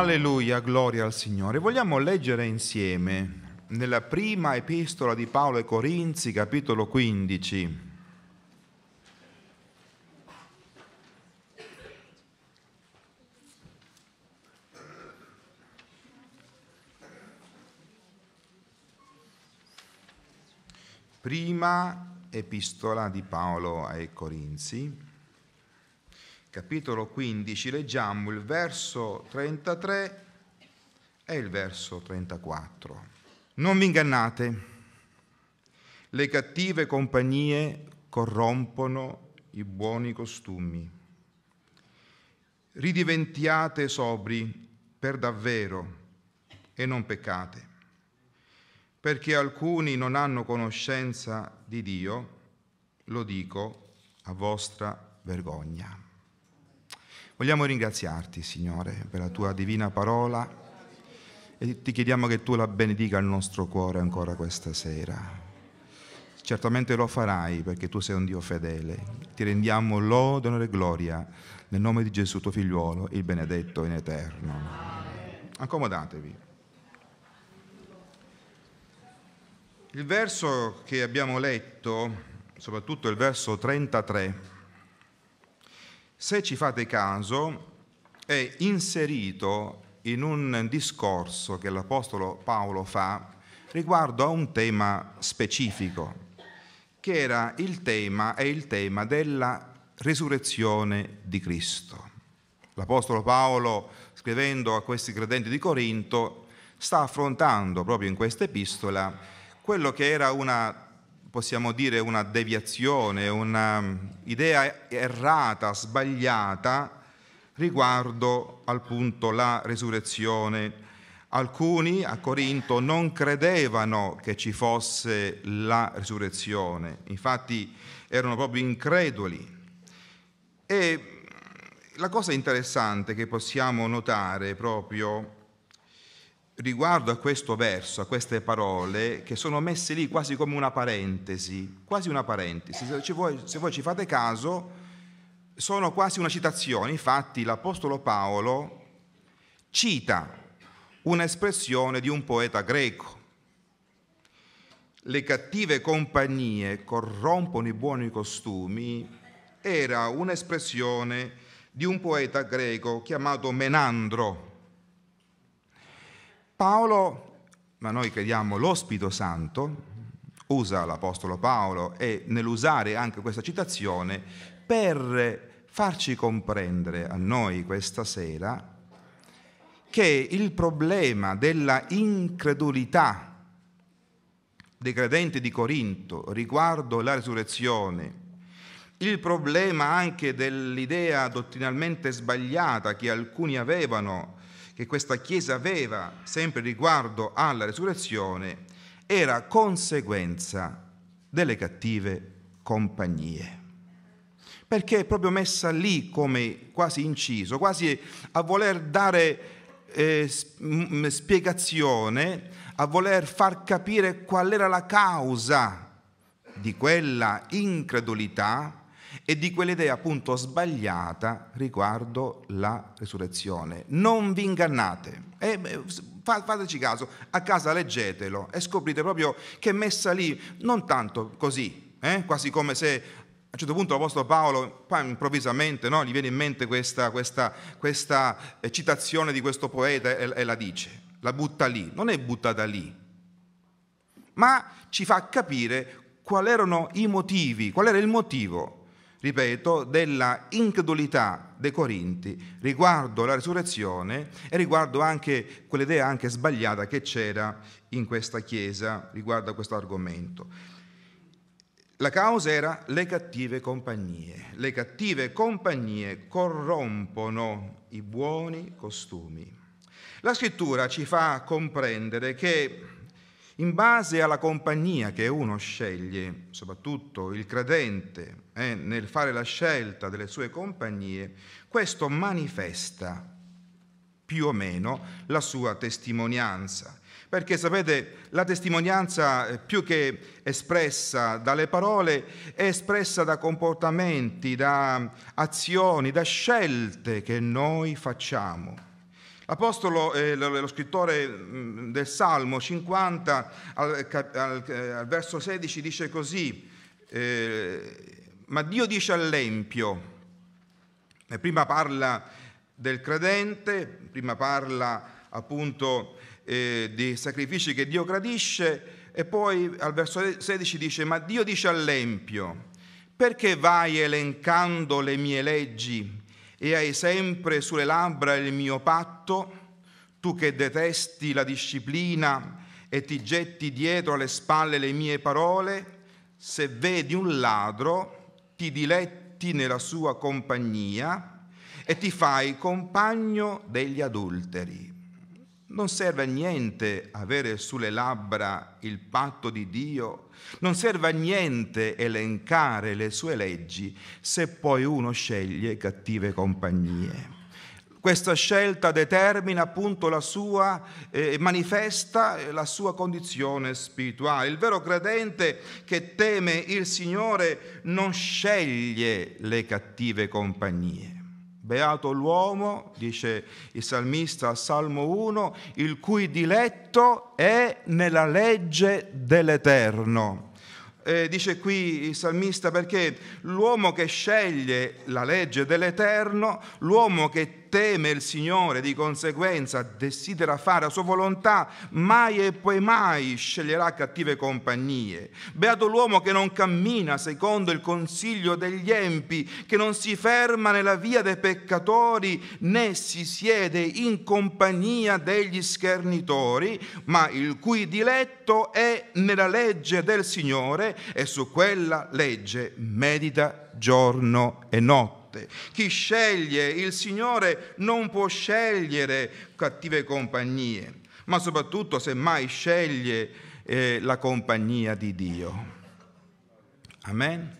Alleluia, gloria al Signore. Vogliamo leggere insieme nella prima epistola di Paolo ai Corinzi, capitolo 15. Prima epistola di Paolo ai Corinzi, capitolo 15, leggiamo il verso 33 e il verso 34. Non vi ingannate, le cattive compagnie corrompono i buoni costumi. Ridiventiate sobri per davvero e non peccate, perché alcuni non hanno conoscenza di Dio, lo dico a vostra vergogna. Vogliamo ringraziarti, Signore, per la tua divina parola e ti chiediamo che tu la benedica al nostro cuore ancora questa sera. Certamente lo farai perché tu sei un Dio fedele. Ti rendiamo lode, onore e gloria nel nome di Gesù, tuo figliuolo, il benedetto in eterno. Accomodatevi. Il verso che abbiamo letto, soprattutto il verso 33, se ci fate caso, è inserito in un discorso che l'Apostolo Paolo fa riguardo a un tema specifico, che era il tema, è il tema della risurrezione di Cristo. L'Apostolo Paolo, scrivendo a questi credenti di Corinto, sta affrontando proprio in questa epistola quello che era una possiamo dire una deviazione, un'idea mm, errata, sbagliata riguardo al punto la resurrezione. Alcuni a Corinto non credevano che ci fosse la resurrezione, infatti erano proprio increduli. E mm, la cosa interessante che possiamo notare proprio riguardo a questo verso, a queste parole, che sono messe lì quasi come una parentesi, quasi una parentesi, se voi, se voi ci fate caso, sono quasi una citazione, infatti l'Apostolo Paolo cita un'espressione di un poeta greco. Le cattive compagnie corrompono i buoni costumi era un'espressione di un poeta greco chiamato Menandro, Paolo, ma noi crediamo lo Spirito Santo, usa l'Apostolo Paolo e nell'usare anche questa citazione per farci comprendere a noi questa sera che il problema della incredulità dei credenti di Corinto riguardo la risurrezione, il problema anche dell'idea dottrinalmente sbagliata che alcuni avevano che questa Chiesa aveva sempre riguardo alla resurrezione era conseguenza delle cattive compagnie. Perché è proprio messa lì come quasi inciso, quasi a voler dare eh, spiegazione, a voler far capire qual era la causa di quella incredulità e di quell'idea appunto sbagliata riguardo la risurrezione. Non vi ingannate. E, eh, fateci caso, a casa leggetelo e scoprite proprio che è messa lì non tanto così, eh? quasi come se a un certo punto l'Apostolo Paolo, poi improvvisamente, no? gli viene in mente questa, questa, questa, eh, citazione di questo poeta e, e la dice, la butta lì, non è buttata lì, ma ci fa capire quali erano i motivi, qual era il motivo ripeto, della incredulità dei Corinti riguardo la risurrezione e riguardo anche quell'idea anche sbagliata che c'era in questa Chiesa riguardo a questo argomento. La causa era le cattive compagnie. Le cattive compagnie corrompono i buoni costumi. La scrittura ci fa comprendere che in base alla compagnia che uno sceglie, soprattutto il credente, eh, nel fare la scelta delle sue compagnie, questo manifesta più o meno la sua testimonianza. Perché sapete, la testimonianza eh, più che espressa dalle parole è espressa da comportamenti, da azioni, da scelte che noi facciamo. L'Apostolo, eh, lo, lo, scrittore mm, del Salmo 50, al, al, eh, al verso 16 dice così, eh, ma Dio dice all'empio, e prima parla del credente, prima parla appunto eh, dei sacrifici che Dio gradisce e poi al verso 16 dice, ma Dio dice all'empio, perché vai elencando le mie leggi? e hai sempre sulle labbra il mio patto, tu che detesti la disciplina e ti getti dietro alle spalle le mie parole, se vedi un ladro ti diletti nella sua compagnia e ti fai compagno degli adulteri. Non serve a niente avere sulle labbra il patto di Dio non serve a niente elencare le sue leggi se poi uno sceglie cattive compagnie. Questa scelta determina appunto la sua, eh, manifesta eh, la sua condizione spirituale. Il vero credente che teme il Signore non sceglie le cattive compagnie Beato l'uomo, dice il salmista al Salmo 1, il cui diletto è nella legge dell'Eterno. Eh, dice qui il salmista perché l'uomo che sceglie la legge dell'Eterno, l'uomo che teme il Signore, di conseguenza desidera fare la sua volontà, mai e poi mai sceglierà cattive compagnie. Beato l'uomo che non cammina secondo il consiglio degli empi, che non si ferma nella via dei peccatori, né si siede in compagnia degli schernitori, ma il cui diletto è nella legge del Signore e su quella legge medita giorno e notte notte. Chi sceglie il Signore non può scegliere cattive compagnie, ma soprattutto semmai sceglie eh, la compagnia di Dio. Amen.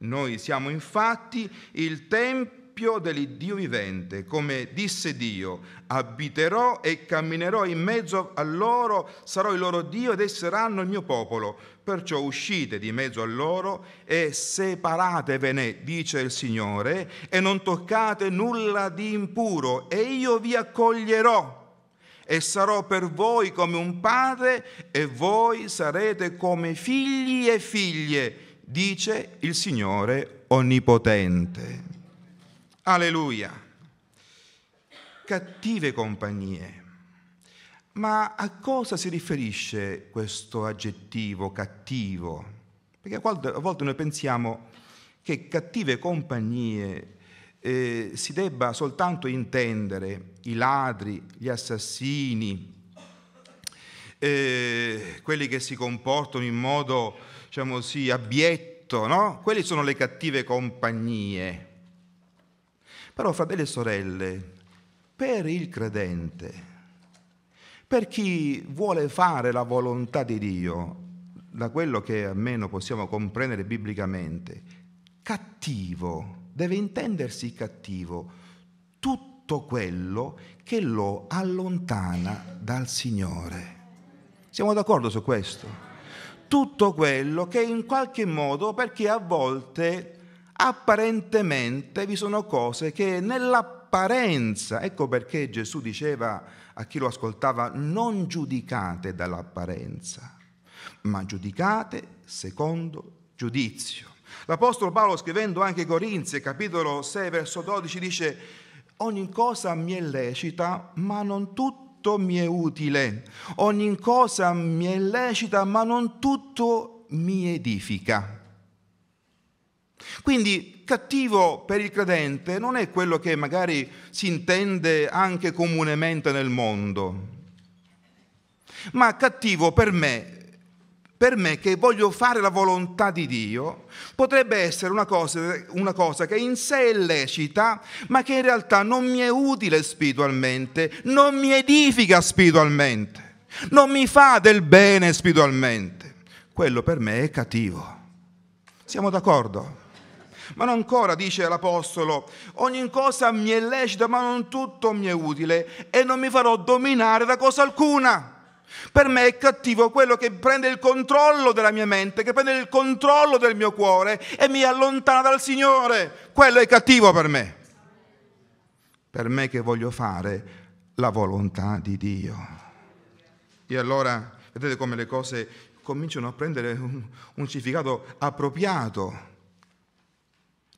Noi siamo infatti il tempio dell'Iddio vivente, come disse Dio, abiterò e camminerò in mezzo a loro, sarò il loro Dio ed esseranno il mio popolo Perciò uscite di mezzo a loro e separatevene, dice il Signore, e non toccate nulla di impuro, e io vi accoglierò e sarò per voi come un padre e voi sarete come figli e figlie, dice il Signore Onnipotente. Alleluia. Cattive compagnie ma a cosa si riferisce questo aggettivo cattivo? Perché a volte noi pensiamo che cattive compagnie eh, si debba soltanto intendere i ladri, gli assassini, eh, quelli che si comportano in modo, diciamo così, abietto, no? Quelle sono le cattive compagnie. Però, fratelli e sorelle, per il credente, per chi vuole fare la volontà di Dio, da quello che almeno possiamo comprendere biblicamente, cattivo, deve intendersi cattivo, tutto quello che lo allontana dal Signore. Siamo d'accordo su questo? Tutto quello che in qualche modo, perché a volte apparentemente vi sono cose che nell'apparenza, ecco perché Gesù diceva a chi lo ascoltava, non giudicate dall'apparenza, ma giudicate secondo giudizio. L'Apostolo Paolo scrivendo anche Corinzi, capitolo 6, verso 12, dice, ogni cosa mi è lecita, ma non tutto mi è utile, ogni cosa mi è lecita, ma non tutto mi edifica. Quindi cattivo per il credente non è quello che magari si intende anche comunemente nel mondo, ma cattivo per me, per me che voglio fare la volontà di Dio, potrebbe essere una cosa, una cosa che in sé è lecita, ma che in realtà non mi è utile spiritualmente, non mi edifica spiritualmente, non mi fa del bene spiritualmente. Quello per me è cattivo. Siamo d'accordo? Ma non ancora, dice l'Apostolo, ogni cosa mi è lecita, ma non tutto mi è utile e non mi farò dominare da cosa alcuna. Per me è cattivo quello che prende il controllo della mia mente, che prende il controllo del mio cuore e mi allontana dal Signore. Quello è cattivo per me. Per me che voglio fare la volontà di Dio. E allora vedete come le cose cominciano a prendere un, un significato appropriato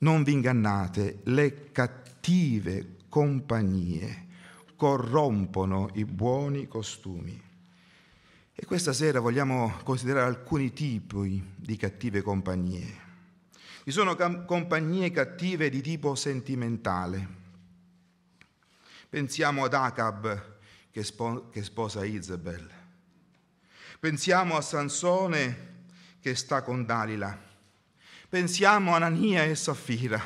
non vi ingannate, le cattive compagnie corrompono i buoni costumi. E questa sera vogliamo considerare alcuni tipi di cattive compagnie. Ci sono cam- compagnie cattive di tipo sentimentale. Pensiamo ad Acab che, spo- che sposa Isabel. Pensiamo a Sansone che sta con Dalila. Pensiamo a Anania e Saffira.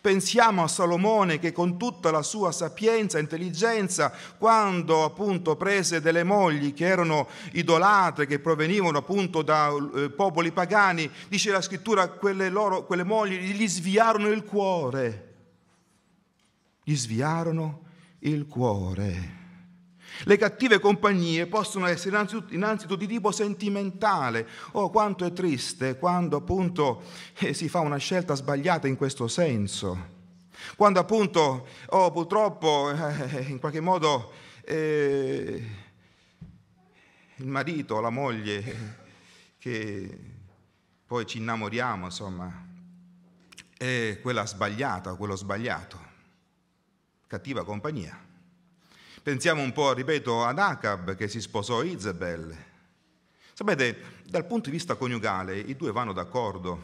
Pensiamo a Salomone che con tutta la sua sapienza e intelligenza, quando appunto prese delle mogli che erano idolatre, che provenivano appunto da eh, popoli pagani, dice la scrittura, quelle, loro, quelle mogli gli sviarono il cuore. Gli sviarono il cuore. Le cattive compagnie possono essere innanzitutto, innanzitutto di tipo sentimentale. Oh, quanto è triste quando appunto eh, si fa una scelta sbagliata in questo senso. Quando appunto, oh, purtroppo, eh, in qualche modo eh, il marito, o la moglie, che poi ci innamoriamo, insomma, è quella sbagliata, quello sbagliato. Cattiva compagnia. Pensiamo un po', ripeto, ad Acab che si sposò Isabel. Sapete, dal punto di vista coniugale i due vanno d'accordo,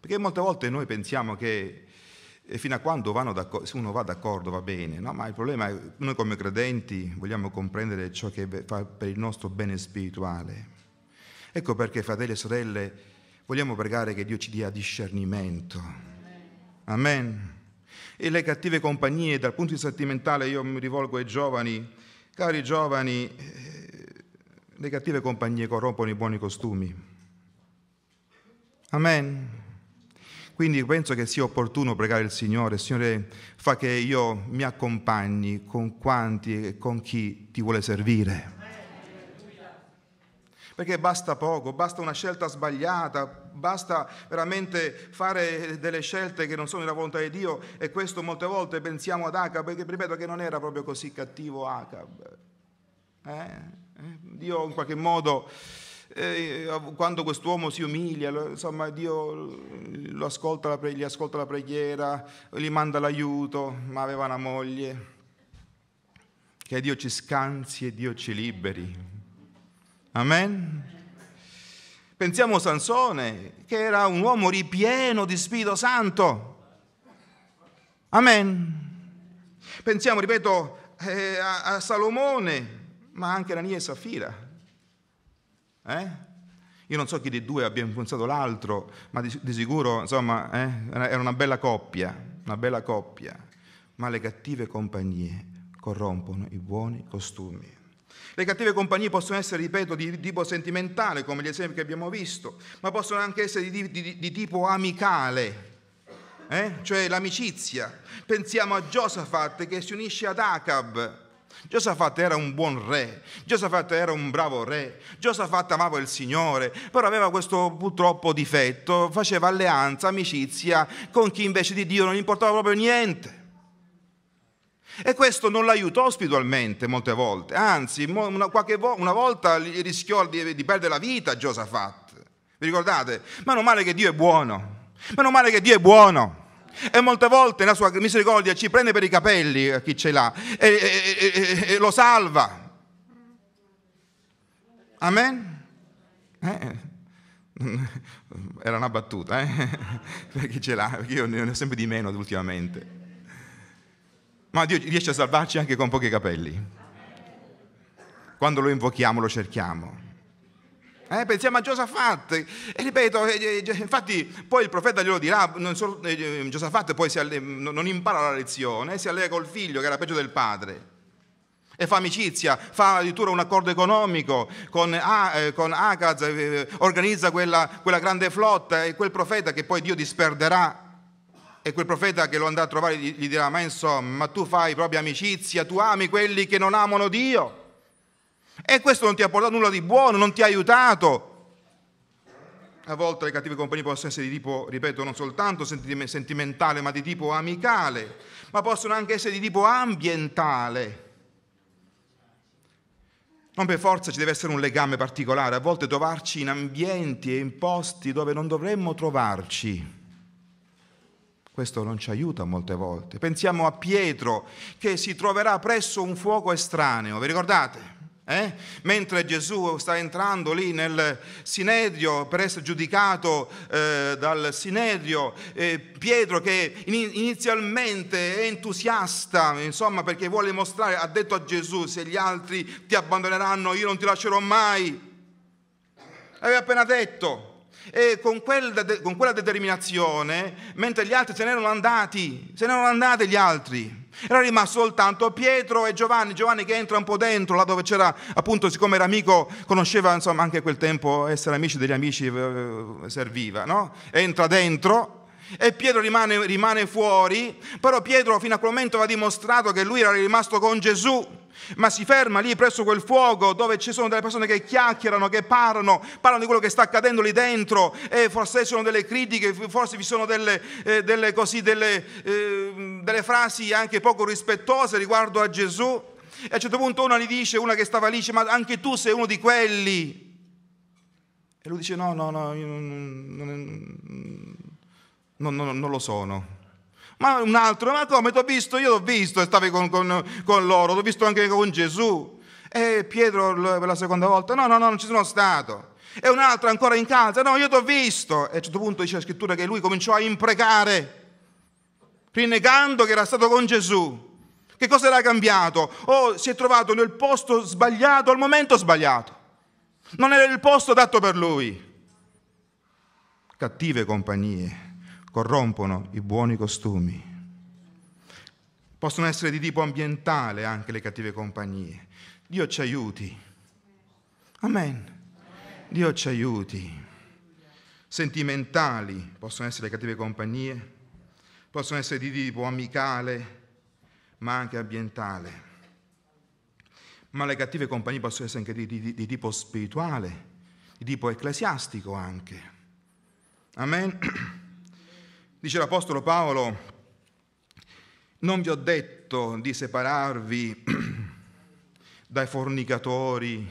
perché molte volte noi pensiamo che eh, fino a quando se uno va d'accordo va bene, no? ma il problema è che noi come credenti vogliamo comprendere ciò che fa per il nostro bene spirituale. Ecco perché, fratelli e sorelle, vogliamo pregare che Dio ci dia discernimento. Amen e le cattive compagnie. Dal punto di vista sentimentale io mi rivolgo ai giovani, cari giovani, eh, le cattive compagnie corrompono i buoni costumi. Amen. Quindi penso che sia opportuno pregare il Signore. Il Signore fa che io mi accompagni con quanti e con chi ti vuole servire perché basta poco, basta una scelta sbagliata, basta veramente fare delle scelte che non sono della volontà di Dio e questo molte volte pensiamo ad Acab, perché ripeto che non era proprio così cattivo Acab. Eh? eh? Dio in qualche modo, eh, quando quest'uomo si umilia, insomma Dio ascolta pre- gli ascolta la preghiera, gli manda l'aiuto, ma aveva una moglie. Che Dio ci scansi e Dio ci liberi. Amen. Pensiamo a Sansone, che era un uomo ripieno di Spirito Santo. Amen. Pensiamo, ripeto, eh, a, Salomone, ma anche a Anania e Safira. Eh? Io non so chi dei due abbia influenzato l'altro, ma di, di sicuro, insomma, eh, era una bella coppia, una bella coppia. Ma le cattive compagnie corrompono i buoni costumi. Le cattive compagnie possono essere, ripeto, di tipo sentimentale, come gli esempi che abbiamo visto, ma possono anche essere di, di, di tipo amicale, eh? cioè l'amicizia. Pensiamo a Josafat che si unisce ad Acab. Josafat era un buon re, Josafat era un bravo re, Josafat amava il Signore, però aveva questo purtroppo difetto, faceva alleanza, amicizia con chi invece di Dio non gli importava proprio niente. E questo non l'aiutò spiritualmente molte volte, anzi una, vo- una volta rischiò di, di perdere la vita Giosafat. Vi ricordate? Meno male che Dio è buono, meno male che Dio è buono. E molte volte la sua misericordia ci prende per i capelli a eh, chi ce l'ha e, e, e, e lo salva. Amen? Eh? Era una battuta, eh? per chi ce l'ha, perché io ne ho sempre di meno ultimamente. Ma Dio riesce a salvarci anche con pochi capelli. Quando lo invochiamo, lo cerchiamo. Eh, pensiamo a Giosafat, e ripeto, eh, eh, infatti poi il profeta glielo dirà, non solo, eh, Giosafat poi alle, non impara la lezione, si allea col figlio che era peggio del padre e fa amicizia, fa addirittura un accordo economico con, ah, con Agaz, eh, organizza quella, quella grande flotta e quel profeta che poi Dio disperderà e quel profeta che lo andrà a trovare gli dirà, ma insomma, tu fai proprio amicizia, tu ami quelli che non amano Dio. E questo non ti ha portato nulla di buono, non ti ha aiutato. A volte le cattive compagnie possono essere di tipo, ripeto, non soltanto sentimentale, ma di tipo amicale, ma possono anche essere di tipo ambientale. Non per forza ci deve essere un legame particolare, a volte trovarci in ambienti e in posti dove non dovremmo trovarci questo non ci aiuta molte volte. Pensiamo a Pietro che si troverà presso un fuoco estraneo, vi ricordate? Eh? Mentre Gesù sta entrando lì nel Sinedrio per essere giudicato eh, dal Sinedrio, eh, Pietro che inizialmente è entusiasta, insomma perché vuole mostrare, ha detto a Gesù se gli altri ti abbandoneranno io non ti lascerò mai. L'aveva appena detto e con, quel, con quella determinazione, mentre gli altri se ne erano andati, se ne erano andati gli altri. Era rimasto soltanto Pietro e Giovanni, Giovanni che entra un po' dentro, là dove c'era, appunto, siccome era amico, conosceva insomma anche quel tempo essere amici degli amici eh, serviva, no? Entra dentro e Pietro rimane, rimane fuori, però Pietro fino a quel momento aveva dimostrato che lui era rimasto con Gesù ma si ferma lì presso quel fuoco dove ci sono delle persone che chiacchierano, che parlano, parlano di quello che sta accadendo lì dentro e forse ci sono delle critiche, forse vi sono delle, eh, delle, così, delle, eh, delle frasi anche poco rispettose riguardo a Gesù. E a un certo punto una gli dice, una che stava lì, dice, ma anche tu sei uno di quelli. E lui dice, no, no, no, io non, non, non, non lo sono ma un altro, ma come ti ho visto, io l'ho visto, stavi con, con, con loro, l'ho visto anche con Gesù. E Pietro per la seconda volta, no, no, no, non ci sono stato e un altro ancora in casa. No, io ti ho visto. E a un certo punto dice la scrittura che lui cominciò a imprecare, rinnegando che era stato con Gesù. Che cosa era cambiato? Oh, si è trovato nel posto sbagliato al momento sbagliato. Non era il posto adatto per lui. Cattive compagnie corrompono i buoni costumi. Possono essere di tipo ambientale anche le cattive compagnie. Dio ci aiuti. Amen. Dio ci aiuti. Sentimentali possono essere le cattive compagnie, possono essere di tipo amicale, ma anche ambientale. Ma le cattive compagnie possono essere anche di, di, di tipo spirituale, di tipo ecclesiastico anche. Amen. Dice l'Apostolo Paolo, non vi ho detto di separarvi dai fornicatori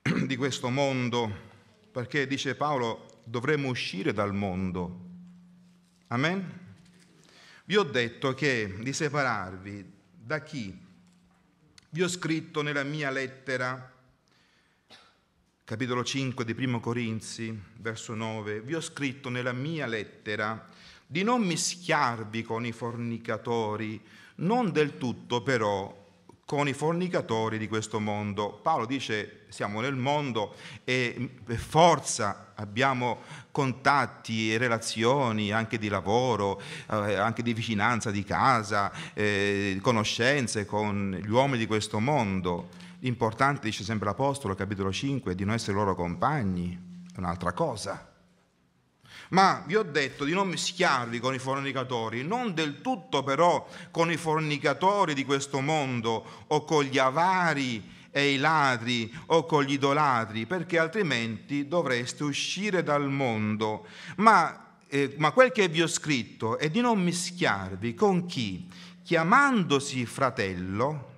di questo mondo, perché dice Paolo dovremmo uscire dal mondo. Amen? Vi ho detto che di separarvi da chi? Vi ho scritto nella mia lettera capitolo 5 di Primo Corinzi, verso 9, vi ho scritto nella mia lettera di non mischiarvi con i fornicatori, non del tutto però con i fornicatori di questo mondo. Paolo dice siamo nel mondo e per forza abbiamo contatti e relazioni anche di lavoro, eh, anche di vicinanza di casa, eh, conoscenze con gli uomini di questo mondo L'importante, dice sempre l'Apostolo, capitolo 5, è di non essere loro compagni, è un'altra cosa. Ma vi ho detto di non mischiarvi con i fornicatori, non del tutto però con i fornicatori di questo mondo o con gli avari e i ladri o con gli idolatri, perché altrimenti dovreste uscire dal mondo. Ma, eh, ma quel che vi ho scritto è di non mischiarvi con chi, chiamandosi fratello,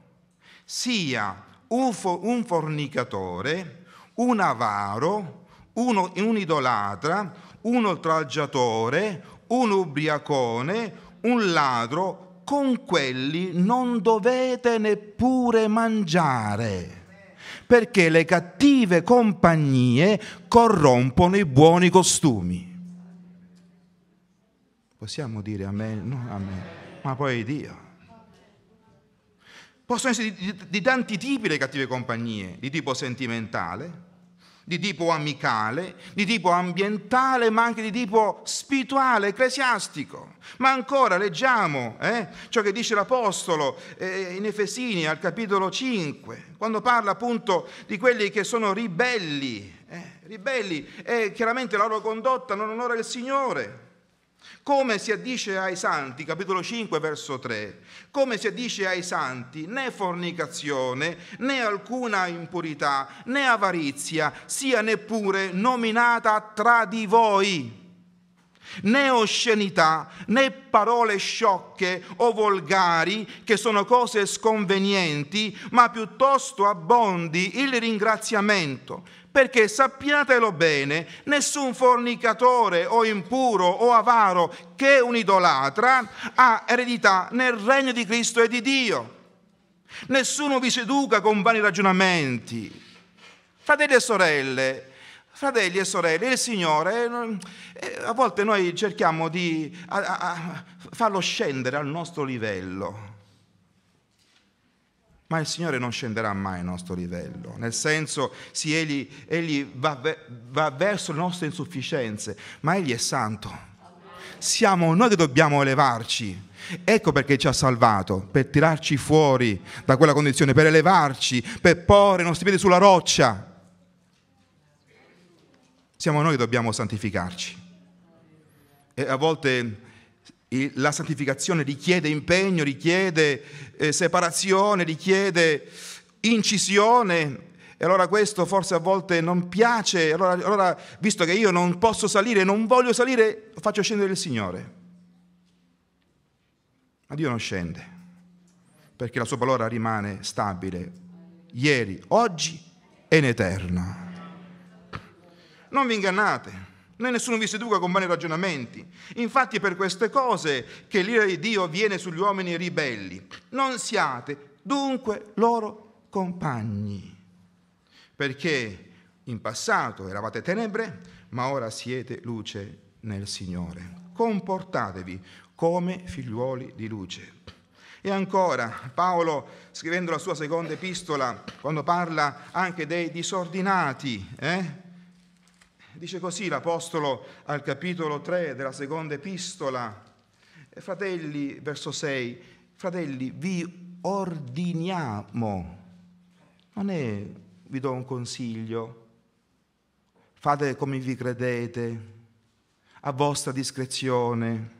sia un, fo- un fornicatore, un avaro, uno, un idolatra, un oltraggiatore, un ubriacone, un ladro, con quelli non dovete neppure mangiare, perché le cattive compagnie corrompono i buoni costumi. Possiamo dire amen? No, amen. Ma poi Dio. Possono essere di, di, di tanti tipi le cattive compagnie, di tipo sentimentale, di tipo amicale, di tipo ambientale, ma anche di tipo spirituale, ecclesiastico. Ma ancora leggiamo eh, ciò che dice l'Apostolo eh, in Efesini al capitolo 5, quando parla appunto di quelli che sono ribelli, eh, ribelli e chiaramente la loro condotta non onora il Signore. Come si addice ai santi, capitolo 5, verso 3, come si addice ai santi, né fornicazione, né alcuna impurità, né avarizia, sia neppure nominata tra di voi, né oscenità, né parole sciocche o volgari, che sono cose sconvenienti, ma piuttosto abbondi il ringraziamento perché sappiatelo bene, nessun fornicatore o impuro o avaro che un idolatra ha eredità nel regno di Cristo e di Dio. Nessuno vi seduca con vani ragionamenti. Fratelli e sorelle, fratelli e sorelle, il Signore, eh, a volte noi cerchiamo di farlo scendere al nostro livello ma il Signore non scenderà mai al nostro livello, nel senso, sì, Egli, egli va, va verso le nostre insufficienze, ma Egli è santo. Siamo noi che dobbiamo elevarci. Ecco perché ci ha salvato, per tirarci fuori da quella condizione, per elevarci, per porre i nostri piedi sulla roccia. Siamo noi che dobbiamo santificarci. E a volte la santificazione richiede impegno, richiede eh, separazione, richiede incisione. E allora questo forse a volte non piace. Allora, allora, visto che io non posso salire, non voglio salire, faccio scendere il Signore. Ma Dio non scende, perché la sua parola rimane stabile, ieri, oggi e in eterno. Non vi ingannate. Né nessuno vi seduca con vani ragionamenti. Infatti è per queste cose che l'ira di Dio viene sugli uomini ribelli. Non siate dunque loro compagni. Perché in passato eravate tenebre, ma ora siete luce nel Signore. Comportatevi come figliuoli di luce. E ancora Paolo, scrivendo la sua seconda epistola, quando parla anche dei disordinati, eh? Dice così l'Apostolo al capitolo 3 della seconda epistola, eh, fratelli, verso 6, fratelli, vi ordiniamo, non è vi do un consiglio, fate come vi credete, a vostra discrezione.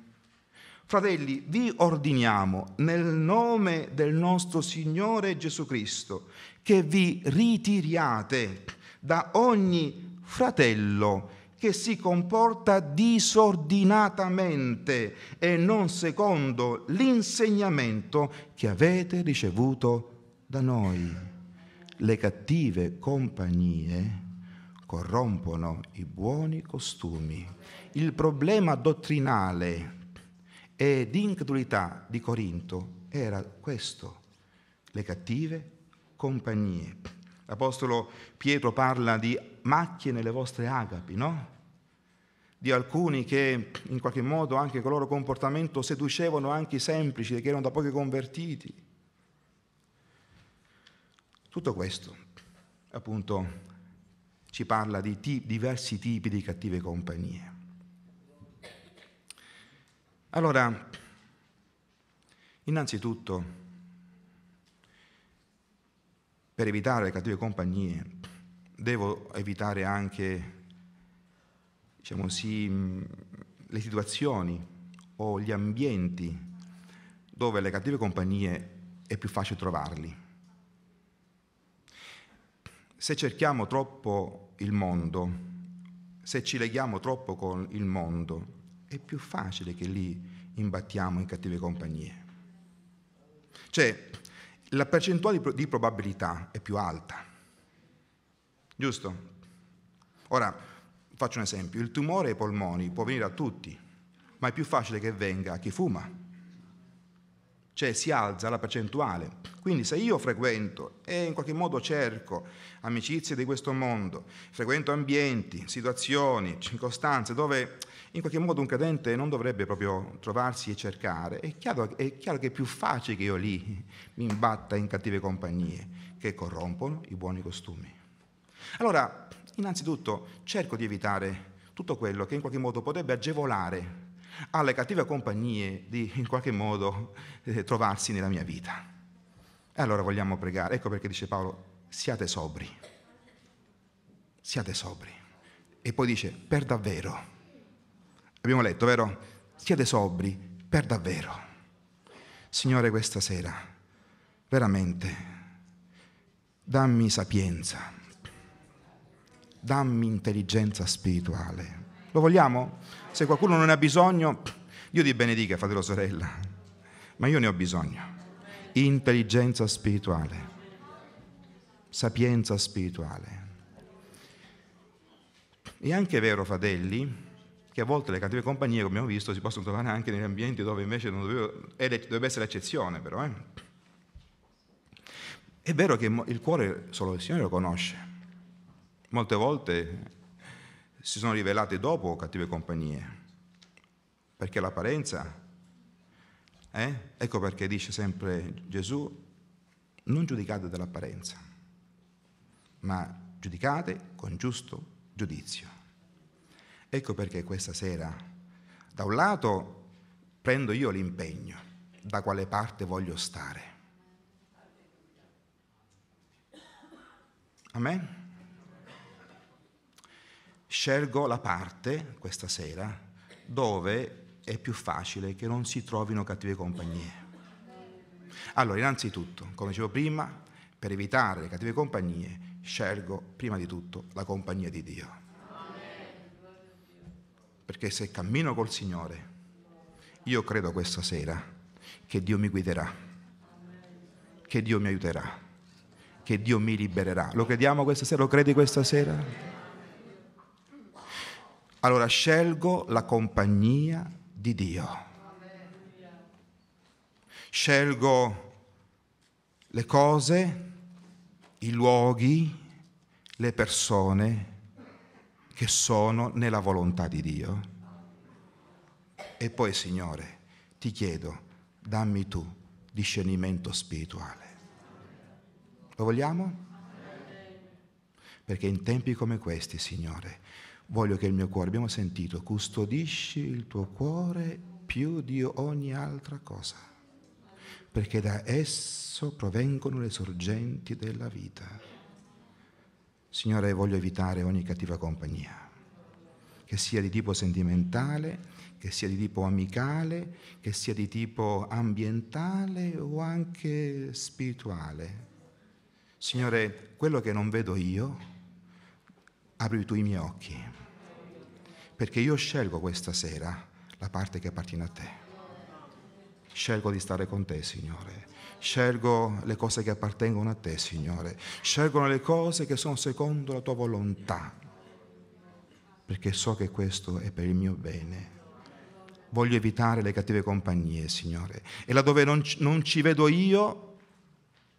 Fratelli, vi ordiniamo nel nome del nostro Signore Gesù Cristo che vi ritiriate da ogni fratello che si comporta disordinatamente e non secondo l'insegnamento che avete ricevuto da noi. Le cattive compagnie corrompono i buoni costumi. Il problema dottrinale e di incredulità di Corinto era questo, le cattive compagnie. L'Apostolo Pietro parla di macchie nelle vostre agapi, no? Di alcuni che in qualche modo anche con il loro comportamento seducevano anche i semplici che erano da pochi convertiti. Tutto questo, appunto, ci parla di tipi, diversi tipi di cattive compagnie. Allora, innanzitutto, per evitare le cattive compagnie, devo evitare anche diciamo sì, mm, le situazioni o gli ambienti dove le cattive compagnie è più facile trovarli. Se cerchiamo troppo il mondo, se ci leghiamo troppo con il mondo, è più facile che lì imbattiamo in cattive compagnie. Cioè, la percentuale di probabilità è più alta. Giusto? Ora, faccio un esempio. Il tumore ai polmoni può venire a tutti, ma è più facile che venga a chi fuma cioè si alza la percentuale. Quindi se io frequento e in qualche modo cerco amicizie di questo mondo, frequento ambienti, situazioni, circostanze dove in qualche modo un cadente non dovrebbe proprio trovarsi e cercare, è chiaro, è chiaro che è più facile che io lì mi imbatta in cattive compagnie che corrompono i buoni costumi. Allora, innanzitutto cerco di evitare tutto quello che in qualche modo potrebbe agevolare alle cattive compagnie di in qualche modo eh, trovarsi nella mia vita. E allora vogliamo pregare. Ecco perché dice Paolo, siate sobri. Siate sobri. E poi dice, per davvero. Abbiamo letto, vero? Siate sobri, per davvero. Signore, questa sera, veramente, dammi sapienza, dammi intelligenza spirituale lo vogliamo? Se qualcuno non ne ha bisogno, Dio ti benedica, fratello sorella. Ma io ne ho bisogno. Intelligenza spirituale, sapienza spirituale. È anche vero, fratelli, che a volte le cattive compagnie, come abbiamo visto, si possono trovare anche negli ambienti dove invece dovevo, dovrebbe essere l'eccezione, però. Eh? È vero che il cuore solo il Signore lo conosce. Molte volte si sono rivelate dopo cattive compagnie, perché l'apparenza, eh? ecco perché dice sempre Gesù, non giudicate dall'apparenza, ma giudicate con giusto giudizio. Ecco perché questa sera, da un lato, prendo io l'impegno, da quale parte voglio stare. Amen? scelgo la parte, questa sera, dove è più facile che non si trovino cattive compagnie. Allora, innanzitutto, come dicevo prima, per evitare le cattive compagnie, scelgo prima di tutto la compagnia di Dio. Perché se cammino col Signore, io credo questa sera che Dio mi guiderà, che Dio mi aiuterà, che Dio mi libererà. Lo crediamo questa sera? Lo credi questa sera? allora scelgo la compagnia di Dio. Scelgo le cose, i luoghi, le persone che sono nella volontà di Dio. E poi, Signore, ti chiedo, dammi tu discernimento spirituale. Lo vogliamo? Perché in tempi come questi, Signore, Voglio che il mio cuore, abbiamo sentito, custodisci il tuo cuore più di ogni altra cosa, perché da esso provengono le sorgenti della vita. Signore, voglio evitare ogni cattiva compagnia, che sia di tipo sentimentale, che sia di tipo amicale, che sia di tipo ambientale o anche spirituale. Signore, quello che non vedo io, apri tu i miei occhi, perché io scelgo questa sera la parte che appartiene a te. Scelgo di stare con te, Signore. Scelgo le cose che appartengono a te, Signore. Scelgo le cose che sono secondo la tua volontà, perché so che questo è per il mio bene. Voglio evitare le cattive compagnie, Signore. E laddove non, non ci vedo io,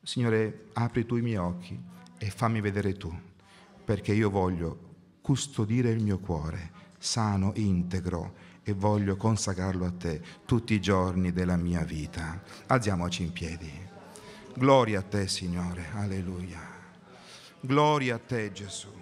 Signore, apri tu i miei occhi e fammi vedere tu perché io voglio custodire il mio cuore sano, integro e voglio consacrarlo a te tutti i giorni della mia vita. Alziamoci in piedi. Gloria a te, Signore. Alleluia. Gloria a te, Gesù.